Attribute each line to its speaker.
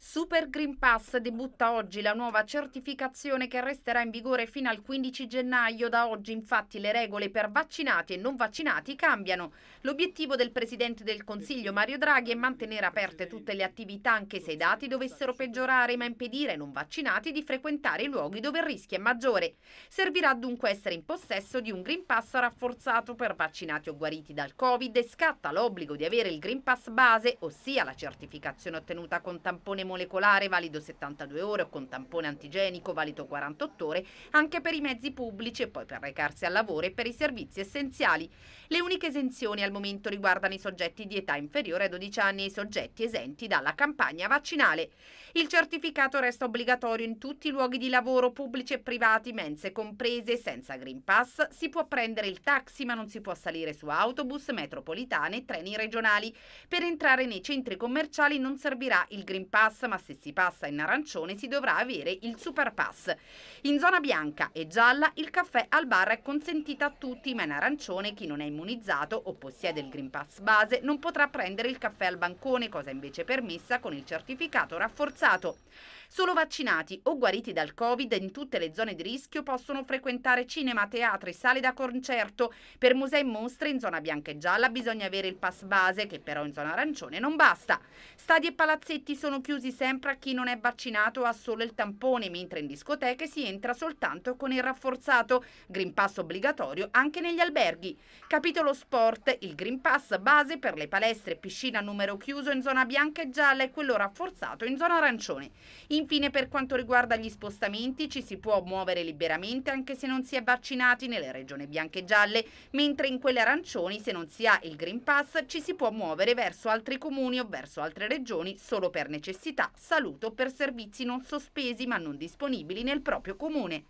Speaker 1: Super Green Pass debutta oggi la nuova certificazione che resterà in vigore fino al 15 gennaio. Da oggi infatti le regole per vaccinati e non vaccinati cambiano. L'obiettivo del Presidente del Consiglio Mario Draghi è mantenere aperte tutte le attività anche se i dati dovessero peggiorare ma impedire ai non vaccinati di frequentare i luoghi dove il rischio è maggiore. Servirà dunque essere in possesso di un Green Pass rafforzato per vaccinati o guariti dal Covid e scatta l'obbligo di avere il Green Pass base, ossia la certificazione ottenuta con tampone molecolare valido 72 ore o con tampone antigenico valido 48 ore anche per i mezzi pubblici e poi per recarsi al lavoro e per i servizi essenziali. Le uniche esenzioni al momento riguardano i soggetti di età inferiore a 12 anni e i soggetti esenti dalla campagna vaccinale. Il certificato resta obbligatorio in tutti i luoghi di lavoro pubblici e privati, mense comprese, senza Green Pass. Si può prendere il taxi ma non si può salire su autobus, metropolitane e treni regionali. Per entrare nei centri commerciali non servirà il Green Pass pass, ma se si passa in arancione si dovrà avere il super pass. In zona bianca e gialla il caffè al bar è consentito a tutti, ma in arancione chi non è immunizzato o possiede il Green Pass base non potrà prendere il caffè al bancone, cosa invece permessa con il certificato rafforzato. Solo vaccinati o guariti dal Covid in tutte le zone di rischio possono frequentare cinema, teatri, sale da concerto. Per musei e mostre in zona bianca e gialla bisogna avere il pass base, che però in zona arancione non basta. Stadi e palazzetti sono chiusi quasi sempre a chi non è vaccinato ha solo il tampone, mentre in discoteche si entra soltanto con il rafforzato, Green Pass obbligatorio anche negli alberghi. Capitolo sport, il Green Pass base per le palestre, e piscina numero chiuso in zona bianca e gialla e quello rafforzato in zona arancione. Infine per quanto riguarda gli spostamenti ci si può muovere liberamente anche se non si è vaccinati nelle regioni bianche e gialle, mentre in quelle arancioni se non si ha il Green Pass ci si può muovere verso altri comuni o verso altre regioni solo per necessità sanità, saluto per servizi non sospesi ma non disponibili nel proprio comune.